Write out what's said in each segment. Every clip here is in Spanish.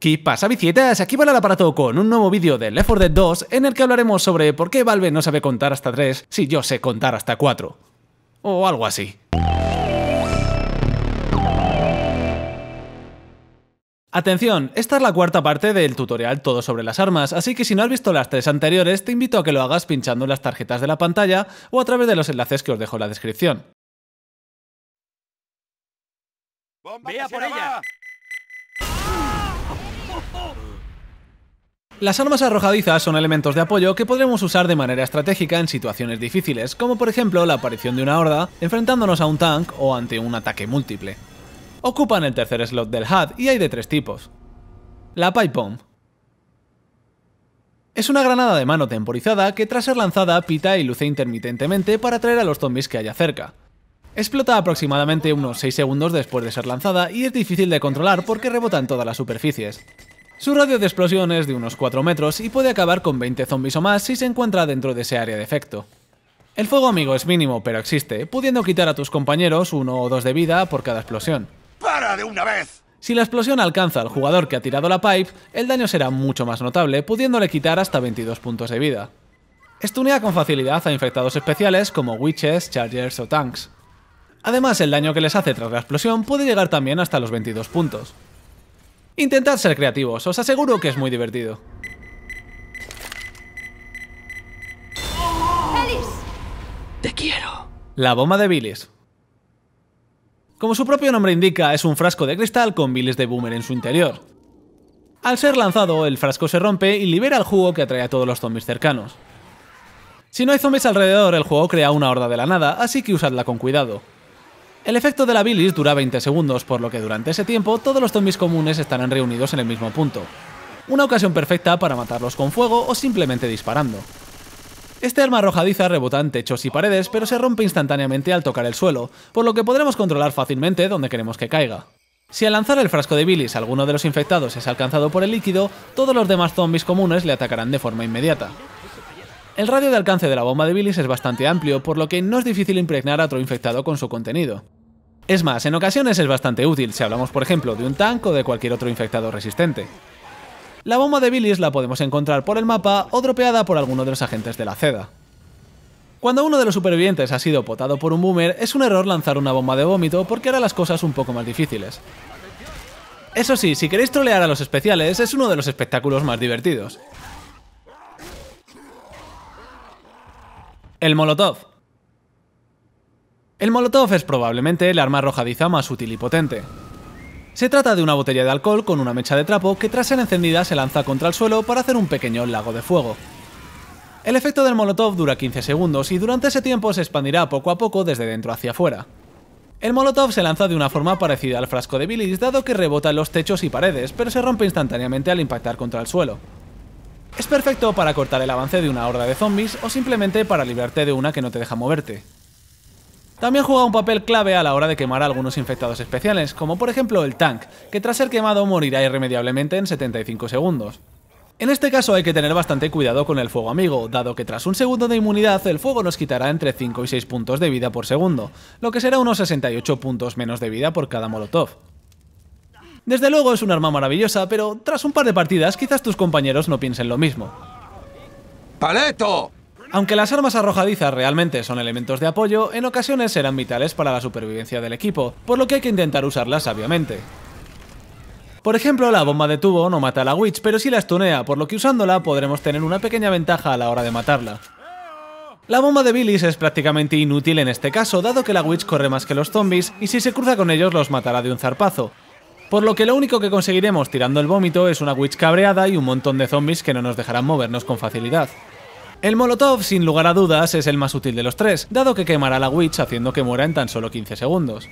¿Qué pasa, bicietas? Aquí va el aparato con un nuevo vídeo de Left 4 Dead 2 en el que hablaremos sobre por qué Valve no sabe contar hasta 3 si yo sé contar hasta 4. O algo así. Atención, esta es la cuarta parte del tutorial todo sobre las armas, así que si no has visto las tres anteriores, te invito a que lo hagas pinchando en las tarjetas de la pantalla o a través de los enlaces que os dejo en la descripción. ¡Vea por ella! Las armas arrojadizas son elementos de apoyo que podremos usar de manera estratégica en situaciones difíciles, como por ejemplo la aparición de una horda, enfrentándonos a un tank o ante un ataque múltiple. Ocupan el tercer slot del HUD y hay de tres tipos. La Pipe Bomb. Es una granada de mano temporizada que tras ser lanzada pita y luce intermitentemente para atraer a los zombies que haya cerca. Explota aproximadamente unos 6 segundos después de ser lanzada y es difícil de controlar porque rebota en todas las superficies. Su radio de explosión es de unos 4 metros y puede acabar con 20 zombies o más si se encuentra dentro de ese área de efecto. El fuego amigo es mínimo, pero existe, pudiendo quitar a tus compañeros uno o dos de vida por cada explosión. ¡Para de una vez! Si la explosión alcanza al jugador que ha tirado la pipe, el daño será mucho más notable, pudiéndole quitar hasta 22 puntos de vida. Estunea con facilidad a infectados especiales como witches, chargers o tanks. Además, el daño que les hace tras la explosión puede llegar también hasta los 22 puntos. Intentad ser creativos, os aseguro que es muy divertido. Te quiero. La bomba de bilis. Como su propio nombre indica, es un frasco de cristal con bilis de boomer en su interior. Al ser lanzado, el frasco se rompe y libera el jugo que atrae a todos los zombies cercanos. Si no hay zombies alrededor, el juego crea una horda de la nada, así que usadla con cuidado. El efecto de la bilis dura 20 segundos, por lo que durante ese tiempo todos los zombies comunes estarán reunidos en el mismo punto. Una ocasión perfecta para matarlos con fuego o simplemente disparando. Este arma arrojadiza rebota en techos y paredes, pero se rompe instantáneamente al tocar el suelo, por lo que podremos controlar fácilmente dónde queremos que caiga. Si al lanzar el frasco de bilis alguno de los infectados es alcanzado por el líquido, todos los demás zombies comunes le atacarán de forma inmediata. El radio de alcance de la bomba de bilis es bastante amplio, por lo que no es difícil impregnar a otro infectado con su contenido. Es más, en ocasiones es bastante útil si hablamos por ejemplo de un tank o de cualquier otro infectado resistente. La bomba de bilis la podemos encontrar por el mapa o dropeada por alguno de los agentes de la CEDA. Cuando uno de los supervivientes ha sido potado por un boomer, es un error lanzar una bomba de vómito porque hará las cosas un poco más difíciles. Eso sí, si queréis trolear a los especiales, es uno de los espectáculos más divertidos. El Molotov. El Molotov es probablemente el arma arrojadiza más útil y potente. Se trata de una botella de alcohol con una mecha de trapo que tras ser encendida se lanza contra el suelo para hacer un pequeño lago de fuego. El efecto del Molotov dura 15 segundos y durante ese tiempo se expandirá poco a poco desde dentro hacia afuera. El Molotov se lanza de una forma parecida al frasco de bilis dado que rebota en los techos y paredes, pero se rompe instantáneamente al impactar contra el suelo. Es perfecto para cortar el avance de una horda de zombies o simplemente para librarte de una que no te deja moverte. También juega un papel clave a la hora de quemar a algunos infectados especiales, como por ejemplo el tank, que tras ser quemado morirá irremediablemente en 75 segundos. En este caso hay que tener bastante cuidado con el fuego amigo, dado que tras un segundo de inmunidad el fuego nos quitará entre 5 y 6 puntos de vida por segundo, lo que será unos 68 puntos menos de vida por cada molotov. Desde luego es un arma maravillosa, pero tras un par de partidas quizás tus compañeros no piensen lo mismo. ¡Paleto! Aunque las armas arrojadizas realmente son elementos de apoyo, en ocasiones serán vitales para la supervivencia del equipo, por lo que hay que intentar usarlas sabiamente. Por ejemplo, la bomba de tubo no mata a la Witch, pero sí la estunea, por lo que usándola podremos tener una pequeña ventaja a la hora de matarla. La bomba de Billis es prácticamente inútil en este caso, dado que la Witch corre más que los zombies y si se cruza con ellos los matará de un zarpazo. Por lo que lo único que conseguiremos tirando el vómito es una Witch cabreada y un montón de zombies que no nos dejarán movernos con facilidad. El Molotov, sin lugar a dudas, es el más útil de los tres, dado que quemará a la Witch haciendo que muera en tan solo 15 segundos.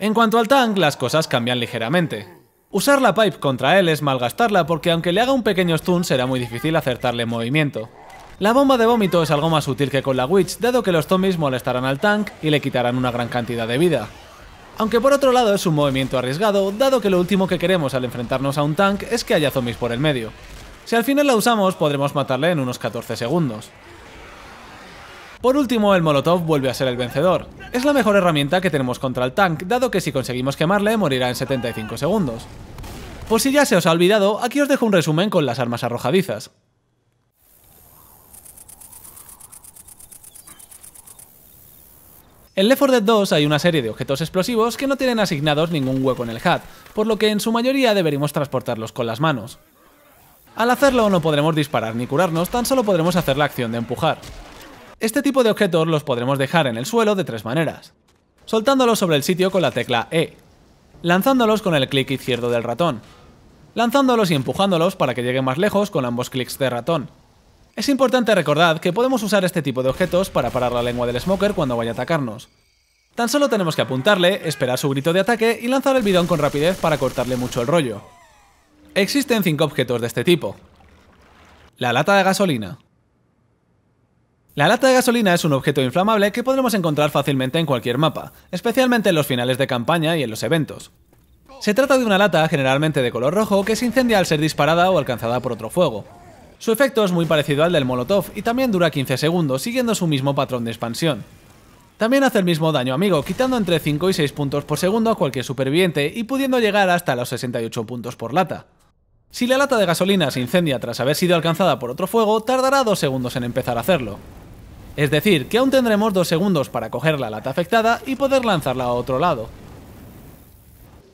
En cuanto al tank, las cosas cambian ligeramente. Usar la pipe contra él es malgastarla porque aunque le haga un pequeño stun será muy difícil acertarle en movimiento. La bomba de vómito es algo más útil que con la Witch, dado que los zombies molestarán al tank y le quitarán una gran cantidad de vida. Aunque por otro lado es un movimiento arriesgado, dado que lo último que queremos al enfrentarnos a un tank es que haya zombies por el medio. Si al final la usamos, podremos matarle en unos 14 segundos. Por último, el Molotov vuelve a ser el vencedor. Es la mejor herramienta que tenemos contra el tank, dado que si conseguimos quemarle, morirá en 75 segundos. Por si ya se os ha olvidado, aquí os dejo un resumen con las armas arrojadizas. En Left 4 Dead 2 hay una serie de objetos explosivos que no tienen asignados ningún hueco en el hat por lo que en su mayoría deberíamos transportarlos con las manos. Al hacerlo no podremos disparar ni curarnos, tan solo podremos hacer la acción de empujar. Este tipo de objetos los podremos dejar en el suelo de tres maneras. Soltándolos sobre el sitio con la tecla E. Lanzándolos con el clic izquierdo del ratón. Lanzándolos y empujándolos para que lleguen más lejos con ambos clics de ratón. Es importante recordar que podemos usar este tipo de objetos para parar la lengua del smoker cuando vaya a atacarnos. Tan solo tenemos que apuntarle, esperar su grito de ataque y lanzar el bidón con rapidez para cortarle mucho el rollo. Existen cinco objetos de este tipo. La lata de gasolina. La lata de gasolina es un objeto inflamable que podremos encontrar fácilmente en cualquier mapa, especialmente en los finales de campaña y en los eventos. Se trata de una lata generalmente de color rojo que se incendia al ser disparada o alcanzada por otro fuego. Su efecto es muy parecido al del molotov y también dura 15 segundos siguiendo su mismo patrón de expansión. También hace el mismo daño amigo, quitando entre 5 y 6 puntos por segundo a cualquier superviviente y pudiendo llegar hasta los 68 puntos por lata. Si la lata de gasolina se incendia tras haber sido alcanzada por otro fuego, tardará dos segundos en empezar a hacerlo. Es decir, que aún tendremos dos segundos para coger la lata afectada y poder lanzarla a otro lado.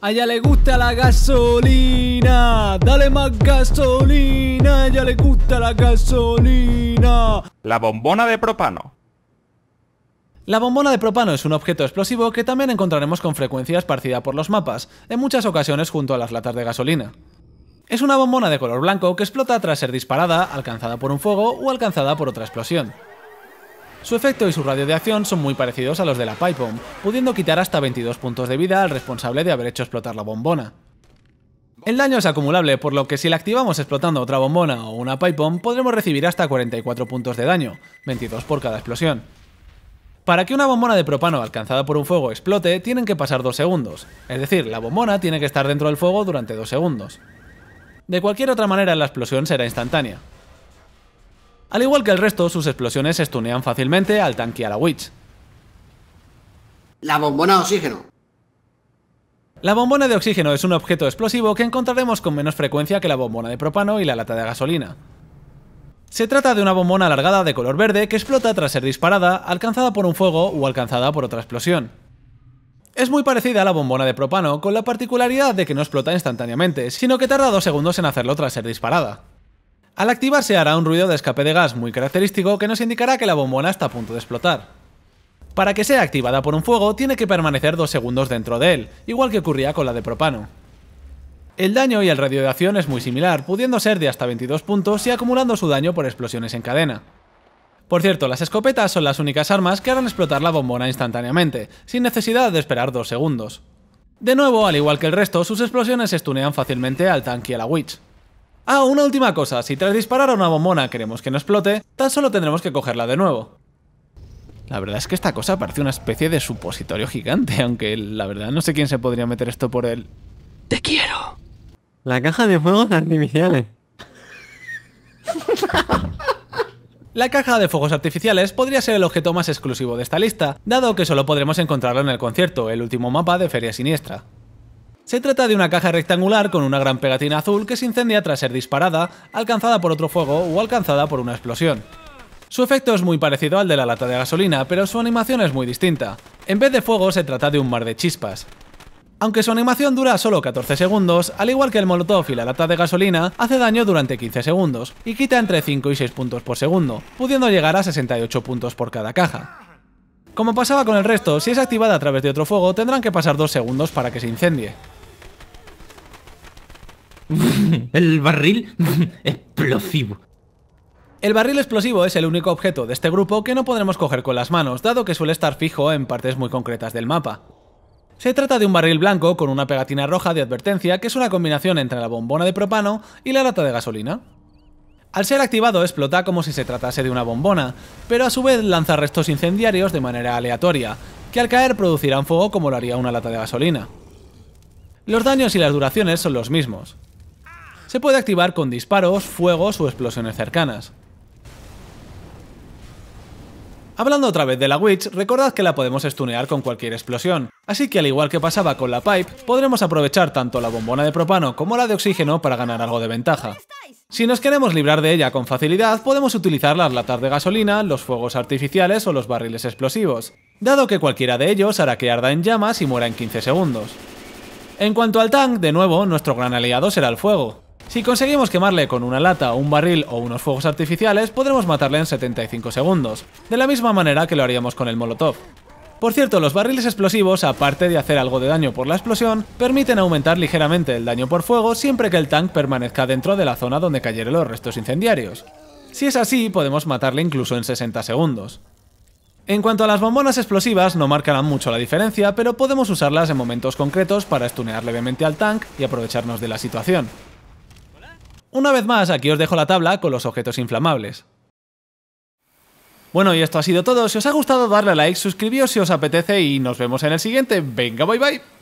A ella le gusta la gasolina, dale más gasolina, a le gusta la gasolina. La bombona de propano. La bombona de propano es un objeto explosivo que también encontraremos con frecuencia esparcida por los mapas, en muchas ocasiones junto a las latas de gasolina. Es una bombona de color blanco que explota tras ser disparada, alcanzada por un fuego o alcanzada por otra explosión. Su efecto y su radio de acción son muy parecidos a los de la pipe bomb, pudiendo quitar hasta 22 puntos de vida al responsable de haber hecho explotar la bombona. El daño es acumulable, por lo que si la activamos explotando otra bombona o una pipe bomb, podremos recibir hasta 44 puntos de daño, 22 por cada explosión. Para que una bombona de propano alcanzada por un fuego explote, tienen que pasar 2 segundos, es decir, la bombona tiene que estar dentro del fuego durante 2 segundos. De cualquier otra manera, la explosión será instantánea. Al igual que el resto, sus explosiones estunean fácilmente al tanque a la Witch. La bombona de oxígeno. La bombona de oxígeno es un objeto explosivo que encontraremos con menos frecuencia que la bombona de propano y la lata de gasolina. Se trata de una bombona alargada de color verde que explota tras ser disparada, alcanzada por un fuego o alcanzada por otra explosión. Es muy parecida a la bombona de propano, con la particularidad de que no explota instantáneamente, sino que tarda dos segundos en hacerlo tras ser disparada. Al activarse hará un ruido de escape de gas muy característico que nos indicará que la bombona está a punto de explotar. Para que sea activada por un fuego, tiene que permanecer dos segundos dentro de él, igual que ocurría con la de propano. El daño y el radio de acción es muy similar, pudiendo ser de hasta 22 puntos y acumulando su daño por explosiones en cadena. Por cierto, las escopetas son las únicas armas que harán explotar la bombona instantáneamente, sin necesidad de esperar dos segundos. De nuevo, al igual que el resto, sus explosiones estunean fácilmente al tanque y a la Witch. Ah, una última cosa, si tras disparar a una bombona queremos que no explote, tan solo tendremos que cogerla de nuevo. La verdad es que esta cosa parece una especie de supositorio gigante, aunque la verdad no sé quién se podría meter esto por el... ¡Te quiero! La caja de fuegos artificiales. La caja de fuegos artificiales podría ser el objeto más exclusivo de esta lista, dado que solo podremos encontrarla en el concierto, el último mapa de Feria Siniestra. Se trata de una caja rectangular con una gran pegatina azul que se incendia tras ser disparada, alcanzada por otro fuego o alcanzada por una explosión. Su efecto es muy parecido al de la lata de gasolina, pero su animación es muy distinta. En vez de fuego se trata de un mar de chispas. Aunque su animación dura solo 14 segundos, al igual que el molotov y la lata de gasolina, hace daño durante 15 segundos, y quita entre 5 y 6 puntos por segundo, pudiendo llegar a 68 puntos por cada caja. Como pasaba con el resto, si es activada a través de otro fuego, tendrán que pasar 2 segundos para que se incendie. el barril explosivo. El barril explosivo es el único objeto de este grupo que no podremos coger con las manos, dado que suele estar fijo en partes muy concretas del mapa. Se trata de un barril blanco con una pegatina roja de advertencia que es una combinación entre la bombona de propano y la lata de gasolina. Al ser activado explota como si se tratase de una bombona, pero a su vez lanza restos incendiarios de manera aleatoria, que al caer producirán fuego como lo haría una lata de gasolina. Los daños y las duraciones son los mismos. Se puede activar con disparos, fuegos o explosiones cercanas. Hablando otra vez de la Witch, recordad que la podemos estunear con cualquier explosión, así que al igual que pasaba con la Pipe, podremos aprovechar tanto la bombona de propano como la de oxígeno para ganar algo de ventaja. Si nos queremos librar de ella con facilidad, podemos utilizar las latas de gasolina, los fuegos artificiales o los barriles explosivos, dado que cualquiera de ellos hará que arda en llamas y muera en 15 segundos. En cuanto al tank, de nuevo, nuestro gran aliado será el fuego, si conseguimos quemarle con una lata, un barril o unos fuegos artificiales, podremos matarle en 75 segundos, de la misma manera que lo haríamos con el molotov. Por cierto, los barriles explosivos, aparte de hacer algo de daño por la explosión, permiten aumentar ligeramente el daño por fuego siempre que el tank permanezca dentro de la zona donde cayeron los restos incendiarios. Si es así, podemos matarle incluso en 60 segundos. En cuanto a las bombonas explosivas, no marcarán mucho la diferencia, pero podemos usarlas en momentos concretos para estunear levemente al tank y aprovecharnos de la situación. Una vez más, aquí os dejo la tabla con los objetos inflamables. Bueno, y esto ha sido todo. Si os ha gustado, darle a like, suscribíos si os apetece y nos vemos en el siguiente. Venga, bye bye.